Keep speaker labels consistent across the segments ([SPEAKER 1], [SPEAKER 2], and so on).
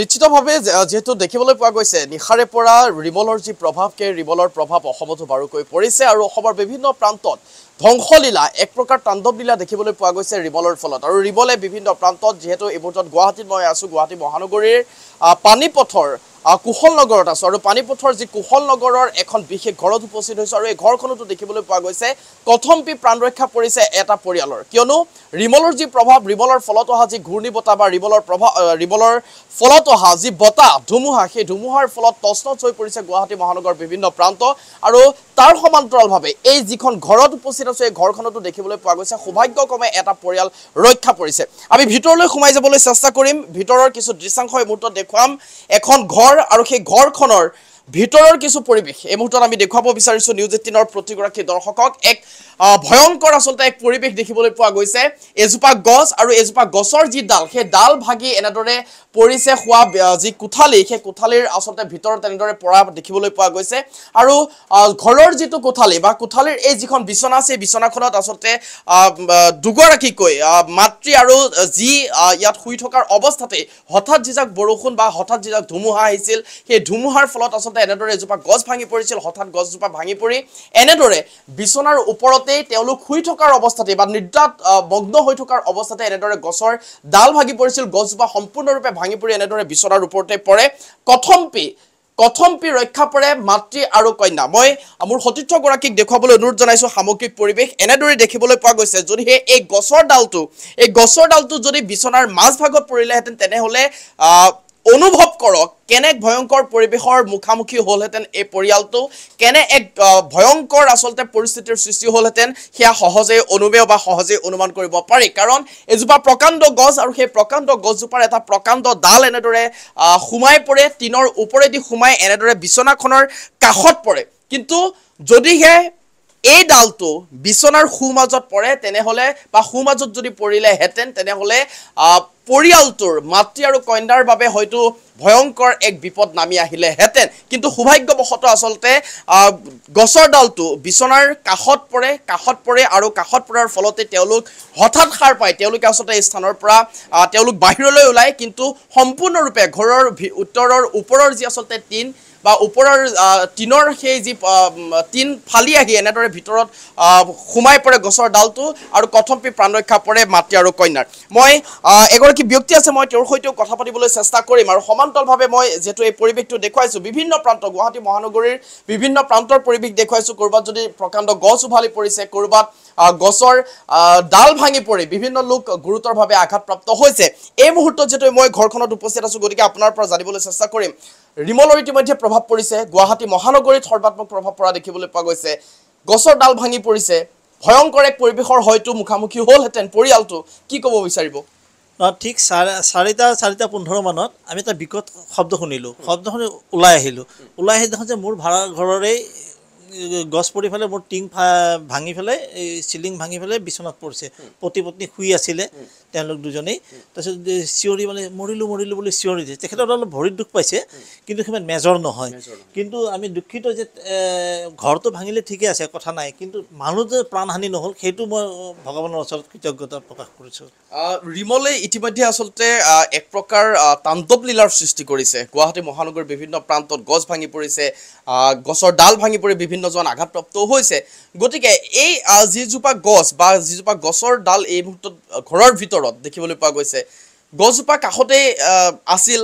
[SPEAKER 1] নিশ্চিতভাৱে যিহেতু দেখিবলৈ পোৱা গৈছে নিশাৰে পৰা ৰিমলৰ যি প্ৰভাৱ সেই ৰিমলৰ প্ৰভাৱ অসমতো বাৰুকৈ পৰিছে আৰু অসমৰ বিভিন্ন প্ৰান্তত ধ্বংসলীলা এক প্ৰকাৰ তাণ্ডৱলীলা দেখিবলৈ পোৱা গৈছে ৰিমলৰ ফলত আৰু ৰিমলে বিভিন্ন প্ৰান্তত যিহেতু এই মুহূৰ্তত গুৱাহাটীত মই আছোঁ গুৱাহাটী মহানগৰীৰ পানীপথৰ কুশল নগৰত আছোঁ আৰু পানীপথৰ যি কুশল নগৰৰ এখন বিশেষ ঘৰত উপস্থিত হৈছোঁ আৰু এই ঘৰখনতো দেখিবলৈ পোৱা গৈছে কথম পি প্ৰাণৰক্ষা পৰিছে এটা পৰিয়ালৰ কিয়নো ৰিমলৰ যি প্ৰভাৱ ৰিমলৰ ফলত অহা যি ঘূৰ্ণী বতাহ বা ৰিমলৰ প্ৰভাৱ ৰিমলৰ ফলত অহা যি বতাহ ধুমুহা সেই ধুমুহাৰ ফলত তচনচ হৈ পৰিছে গুৱাহাটী মহানগৰৰ বিভিন্ন প্ৰান্ত আৰু তাৰ সমান্তৰালভাৱে এই যিখন ঘৰত উপস্থিত আছোঁ এই ঘৰখনতো দেখিবলৈ পোৱা গৈছে সৌভাগ্যক্ৰমে এটা পৰিয়াল ৰক্ষা পৰিছে আমি ভিতৰলৈ সোমাই যাবলৈ চেষ্টা কৰিম ভিতৰৰ কিছু দৃশ্যাংশ এই মুহূৰ্তত দেখুৱাম এখন ঘৰ আৰু সেই ঘৰখনৰ ভিতৰৰ কিছু পৰিৱেশ এই মুহূৰ্তত আমি দেখুৱাব বিচাৰিছোঁ নিউজ এইটিনৰ প্ৰতিগৰাকী দৰ্শকক এক ভয়ংকৰ আচলতে এক পৰিৱেশ দেখিবলৈ পোৱা গৈছে এজোপা গছ আৰু এজোপা গছৰ যি ডাল সেই ডাল ভাগি এনেদৰে পৰিছে হোৱা যি কোঠালি সেই কোঠালিৰ আচলতে ভিতৰত তেনেদৰে পৰা দেখিবলৈ পোৱা গৈছে আৰু ঘৰৰ যিটো কোঠালি বা কোঠালিৰ এই যিখন বিচনা আছে সেই বিচনাখনত আচলতে দুগৰাকীকৈ মাতৃ আৰু যি ইয়াত শুই থকাৰ অৱস্থাতেই হঠাৎ যিজাক বৰষুণ বা হঠাৎ যিজাক ধুমুহা আহিছিল সেই ধুমুহাৰ ফলত আচলতে হঠাতে এনেদৰে এজোপা গছ ভাঙি পৰিছিল হঠাৎ গছজোপা ভাঙি পৰি এনেদৰে বিচনাৰ ওপৰতেই তেওঁলোক শুই থকাৰ অৱস্থাতে বা নিদ্ৰাত মগ্ন হৈ থকাৰ অৱস্থাতে এনেদৰে গছৰ ডাল ভাঙি পৰিছিল গছজোপা সম্পূৰ্ণৰূপে ভাঙি পৰি এনেদৰে বিচনাৰ ওপৰতে পৰে কথম্পি কথম্পি ৰক্ষা পৰে মাতৃ আৰু কন্যা মই মোৰ সতীৰ্থগৰাকীক দেখুৱাবলৈ অনুৰোধ জনাইছোঁ সামগ্ৰিক পৰিৱেশ এনেদৰে দেখিবলৈ পোৱা গৈছে যদিহে এই গছৰ ডালটো এই গছৰ ডালটো যদি বিচনাৰ মাজভাগত পৰিলেহেঁতেন তেনেহ'লে আহ অনুভৱ কৰক কেনে ভয়ংকৰ পৰিৱেশৰ মুখামুখি হ'লহেঁতেন এই পৰিয়ালটো কেনে এক ভয়ংকৰ আচলতে পৰিস্থিতিৰ সৃষ্টি হ'লহেঁতেন সেয়া সহজেই অনুমেয় বা সহজেই অনুমান কৰিব পাৰি কাৰণ এজোপা প্ৰকাণ্ড গছ আৰু সেই প্ৰকাণ্ড গছজোপাৰ এটা প্ৰকাণ্ড ডাল এনেদৰে সোমাই পৰে টিনৰ ওপৰেদি সোমাই এনেদৰে বিচনাখনৰ কাষত পৰে কিন্তু যদিহে এই ডালটো বিছনাৰ সোমাজত পৰে তেনেহ'লে বা সোমাজত যদি পৰিলেহেঁতেন তেনেহ'লে পৰিয়ালটোৰ মাতৃ আৰু কন্যাৰ বাবে হয়তো ভয়ংকৰ এক বিপদ নামি আহিলেহেঁতেন কিন্তু সৌভাগ্যবশতঃ আচলতে গছৰ ডালটো বিছনাৰ কাষত পৰে কাষত পৰে আৰু কাষত পৰাৰ ফলতে তেওঁলোক হঠাৎ সাৰ পায় তেওঁলোকে আচলতে এই স্থানৰ পৰা তেওঁলোক বাহিৰলৈ ওলায় কিন্তু সম্পূৰ্ণৰূপে ঘৰৰ উত্তৰৰ ওপৰৰ যি আচলতে টিন বা ওপৰৰ টিনৰ সেই যি টিন ফালি আহি এনেদৰে ভিতৰত সোমাই পৰে গছৰ ডালটো আৰু প্ৰাণ ৰক্ষা পৰে মাতৃ আৰু কন্যাৰ মই এগৰাকী ব্যক্তি আছে মই তেওঁৰ সৈতেও কথা পাতিবলৈ চেষ্টা কৰিম আৰু সমান্তৰালভাৱে মই যিহেতু এই পৰিৱেশটো দেখুৱাইছোঁ বিভিন্ন প্ৰান্ত গুৱাহাটী মহানগৰীৰ বিভিন্ন প্ৰান্তৰ পৰিৱেশ দেখুৱাইছোঁ ক'ৰবাত যদি প্ৰকাণ্ড গছ উভালি পৰিছে ক'ৰবাত গছৰ ডাল ভাঙি পৰি বিভিন্ন লোক গুৰুতৰভাৱে আঘাতপ্ৰাপ্ত হৈছে এই মুহূৰ্তত যিহেতু মই ঘৰখনত উপস্থিত আছোঁ গতিকে আপোনাৰ পৰা জানিবলৈ চেষ্টা কৰিম ৰিমলৰ ইতিমধ্যে প্ৰভাৱ পৰিছে গুৱাহাটী মহানগৰীত সৰ্বাত্মক প্ৰভাৱ পৰা দেখিবলৈ পোৱা গৈছে গছৰ ডাল ভাঙি পৰিছে ভয়ংকৰ এক পৰিৱেশৰ হয়তো মুখামুখি হ'লহেঁতেন পৰিয়ালটো কি ক'ব বিচাৰিব ঠিক চাৰি চাৰিটা চাৰিটা পোন্ধৰ মানত
[SPEAKER 2] আমি এটা বিকট শব্দ শুনিলোঁ শুনি ওলাই আহিলোঁ ওলাই আহি দেখোন যে মোৰ ভাড়া ঘৰৰেই গছ পৰি পেলাই মোৰ টিং ভাঙি পেলাই এই চিলিং ভাঙি পেলাই বিচনাত পৰিছে পতি পত্নী শুই আছিলে তেওঁলোক দুজনেই তাৰপিছত চিঞৰি মানে মৰিলোঁ মৰিলোঁ বুলি চিঞৰি দিয়ে তেখেতৰ অলপ ভৰিত দুখ পাইছে কিন্তু সিমান মেজৰ নহয় কিন্তু আমি দুখিত যে ঘৰটো ভাঙিলে ঠিকে আছে কথা নাই কিন্তু মানুহ যে প্ৰাণহানি নহ'ল সেইটো মই ভগৱানৰ ওচৰত কৃতজ্ঞতা প্ৰকাশ কৰিছোঁ
[SPEAKER 1] ৰিমলে ইতিমধ্যে আচলতে এক প্ৰকাৰ তাণ্ডৱ লীলাৰ সৃষ্টি কৰিছে গুৱাহাটী মহানগৰীৰ বিভিন্ন প্ৰান্তত গছ ভাঙি পৰিছে গছৰ ডাল ভাঙি পৰি বিভিন্নজন আঘাতপ্ৰাপ্তও হৈছে গতিকে এই যিজোপা গছ বা যিজোপা গছৰ ডাল এই মুহূৰ্তত ঘৰৰ ভিতৰত ওচৰত দেখিবলৈ পোৱা গৈছে গছজোপাৰ কাষতেই আছিল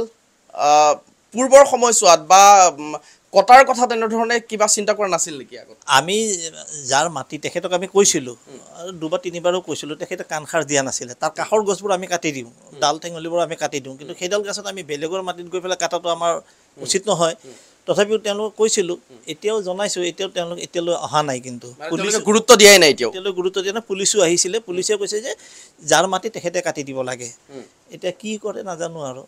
[SPEAKER 1] পূৰ্বৰ সময়ছোৱাত বা কটাৰ কথা তেনেধৰণে কিবা চিন্তা কৰা
[SPEAKER 2] নাছিল নেকি আগত আমি যাৰ মাটি তেখেতক আমি কৈছিলোঁ দুবাৰ তিনিবাৰো কৈছিলোঁ তেখেতে সাৰ দিয়া নাছিলে তাৰ কাষৰ গছবোৰ আমি কাটি দিওঁ ডাল ঠেঙুলিবোৰ আমি কাটি দিওঁ কিন্তু সেইডাল গছত আমি বেলেগৰ মাটিত গৈ পেলাই কটাটো আমাৰ উচিত নহয় তথাপিও তেওঁলোকক কৈছিলোঁ এতিয়াও জনাইছোঁ এতিয়াও তেওঁলোক এতিয়ালৈ অহা নাই কিন্তু গুৰুত্ব দিয়াই নাই এতিয়া এতিয়ালৈ গুৰুত্ব দিয়া নাই পুলিচো আহিছিলে পুলিচে কৈছে
[SPEAKER 1] যে যাৰ মাটি তেখেতে কাটি দিব লাগে এতিয়া কি কৰে নাজানো আৰু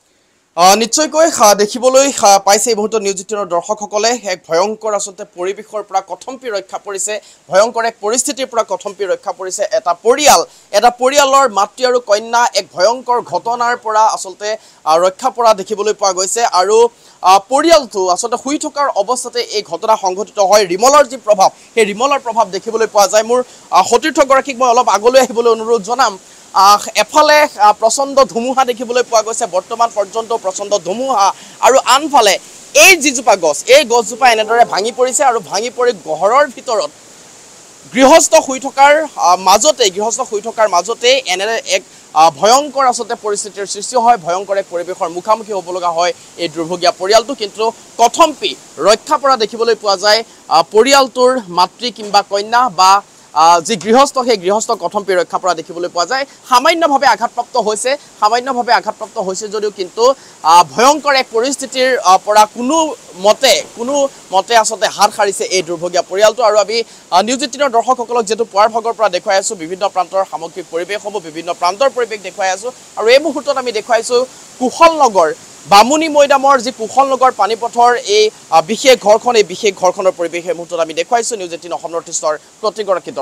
[SPEAKER 1] নিশ্চয়কৈ দেখিবলৈ পাইছে এই মুহূৰ্তত নিউজ এইটিনৰ দৰ্শকসকলে এক ভয়ংকৰ আচলতে পৰিৱেশৰ পৰা কথম্পি ৰক্ষা পৰিছে ভয়ংকৰ এক পৰিস্থিতিৰ পৰা কথম্পি ৰক্ষা পৰিছে এটা পৰিয়াল এটা পৰিয়ালৰ মাতৃ আৰু কন্যা এক ভয়ংকৰ ঘটনাৰ পৰা আচলতে ৰক্ষা পৰা দেখিবলৈ পোৱা গৈছে আৰু পৰিয়ালটো আচলতে শুই থকাৰ অৱস্থাতে এই ঘটনা সংঘটিত হয় ৰিমলৰ যি প্ৰভাৱ সেই ৰিমলৰ প্ৰভাৱ দেখিবলৈ পোৱা যায় মোৰ সতীৰ্থগৰাকীক মই অলপ আগলৈ আহিবলৈ অনুৰোধ জনাম এফালে প্ৰচণ্ড ধুমুহা দেখিবলৈ পোৱা গৈছে বৰ্তমান পৰ্যন্ত প্ৰচণ্ড ধুমুহা আৰু আনফালে এই যিজোপা গছ এই গছজোপা এনেদৰে ভাঙি পৰিছে আৰু ভাঙি পৰি ঘৰৰ ভিতৰত গৃহস্থ শুই থকাৰ মাজতে গৃহস্থ শুই থকাৰ মাজতেই এনেদৰে এক ভয়ংকৰ আচলতে পৰিস্থিতিৰ সৃষ্টি হয় ভয়ংকৰ এক পৰিৱেশৰ মুখামুখি হ'ব লগা হয় এই দুৰ্ভগীয়া পৰিয়ালটো কিন্তু কথম্পি ৰক্ষা পৰা দেখিবলৈ পোৱা যায় পৰিয়ালটোৰ মাতৃ কিম্বা কন্যা বা যি গৃহস্থ সেই গৃহস্থ অথম ৰক্ষা পৰা দেখিবলৈ পোৱা যায় সামান্যভাৱে আঘাতপ্ৰাপ্ত হৈছে সামান্যভাৱে আঘাতপ্ৰাপ্ত হৈছে যদিও কিন্তু ভয়ংকৰ এক পৰিস্থিতিৰ পৰা কোনো মতে কোনো মতে আচলতে হাত সাৰিছে এই দুৰ্ভগীয়া পৰিয়ালটো আৰু আমি নিউজ এইটিনৰ দৰ্শকসকলক যিহেতু পুৱাৰ ভাগৰ পৰা দেখুৱাই আছোঁ বিভিন্ন প্ৰান্তৰ সামগ্ৰিক পৰিৱেশসমূহ বিভিন্ন প্ৰান্তৰ পৰিৱেশ দেখুৱাই আছোঁ আৰু এই মুহূৰ্তত আমি দেখুৱাইছোঁ কুশল নগৰ বামুনী মৈদামৰ যি কুশল নগৰ পানীপথৰ এই বিশেষ ঘৰখন এই বিশেষ ঘৰখনৰ পৰিৱেশ এই মুহূৰ্তত আমি দেখুৱাইছোঁ নিউজ এইটিন অসম নৰ্থ ইষ্টৰ প্ৰতিগৰাকী